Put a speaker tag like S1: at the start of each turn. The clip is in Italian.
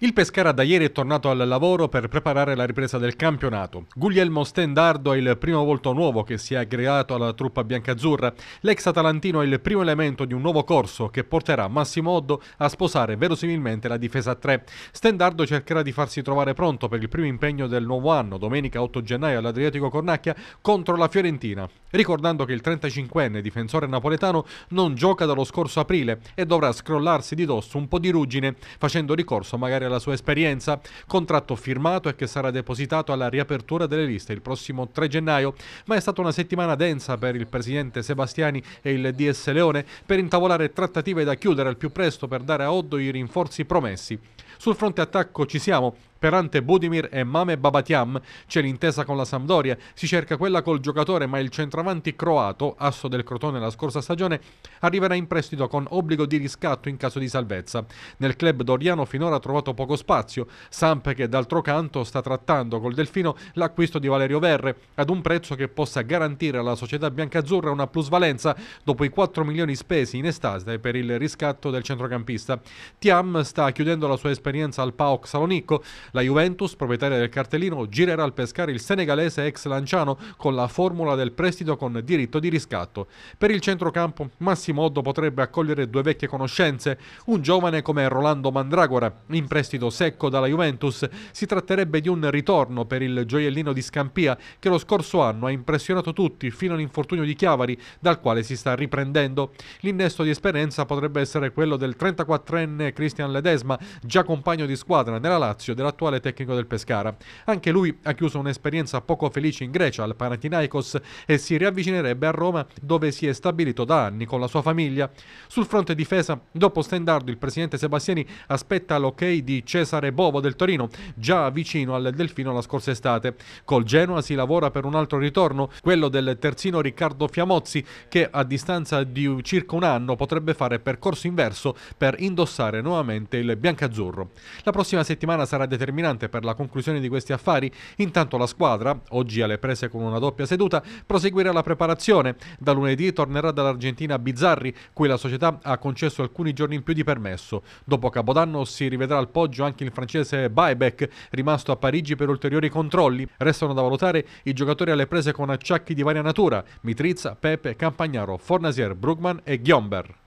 S1: Il Pescara da ieri è tornato al lavoro per preparare la ripresa del campionato. Guglielmo Stendardo è il primo volto nuovo che si è aggregato alla truppa biancazzurra. L'ex atalantino è il primo elemento di un nuovo corso che porterà Massimo Oddo a sposare verosimilmente la difesa 3. Stendardo cercherà di farsi trovare pronto per il primo impegno del nuovo anno, domenica 8 gennaio all'Adriatico Cornacchia contro la Fiorentina, ricordando che il 35enne difensore napoletano non gioca dallo scorso aprile e dovrà scrollarsi di dosso un po' di ruggine, facendo ricorso magari esprimere la sua esperienza, contratto firmato e che sarà depositato alla riapertura delle liste il prossimo 3 gennaio, ma è stata una settimana densa per il presidente Sebastiani e il DS Leone per intavolare trattative da chiudere al più presto per dare a Oddo i rinforzi promessi. Sul fronte attacco ci siamo, Sperante Budimir e Mame Babatiam. C'è l'intesa con la Sampdoria, si cerca quella col giocatore, ma il centravanti croato, asso del Crotone la scorsa stagione, arriverà in prestito con obbligo di riscatto in caso di salvezza. Nel club doriano finora ha trovato poco spazio, Samp che d'altro canto sta trattando col Delfino l'acquisto di Valerio Verre ad un prezzo che possa garantire alla società biancazzurra una plusvalenza dopo i 4 milioni spesi in estate per il riscatto del centrocampista. Tiam sta chiudendo la sua esperienza al PAOK Salonicco, la Juventus, proprietaria del cartellino, girerà al pescare il senegalese ex Lanciano con la formula del prestito con diritto di riscatto. Per il centrocampo Massimo Massimoddo potrebbe accogliere due vecchie conoscenze, un giovane come Rolando Mandragora, in prestito secco dalla Juventus. Si tratterebbe di un ritorno per il gioiellino di Scampia che lo scorso anno ha impressionato tutti fino all'infortunio di Chiavari dal quale si sta riprendendo. L'innesto di esperienza potrebbe essere quello del 34enne Cristian Ledesma, già compagno di squadra nella Lazio della attuale tecnico del Pescara. Anche lui ha chiuso un'esperienza poco felice in Grecia al Panathinaikos e si riavvicinerebbe a Roma dove si è stabilito da anni con la sua famiglia. Sul fronte difesa, dopo Stendardo, il presidente Sebastiani aspetta l'ok di Cesare Bovo del Torino, già vicino al Delfino la scorsa estate. Col Genoa si lavora per un altro ritorno, quello del terzino Riccardo Fiamozzi che a distanza di circa un anno potrebbe fare percorso inverso per indossare nuovamente il biancazzurro. La prossima settimana sarà determinata determinante per la conclusione di questi affari, intanto la squadra, oggi alle prese con una doppia seduta, proseguirà la preparazione. Da lunedì tornerà dall'Argentina Bizzarri, cui la società ha concesso alcuni giorni in più di permesso. Dopo Capodanno si rivedrà al poggio anche il francese Buyback, rimasto a Parigi per ulteriori controlli. Restano da valutare i giocatori alle prese con acciacchi di varia natura, Mitrizza, Pepe, Campagnaro, Fornasier, Brugman e Ghiomber.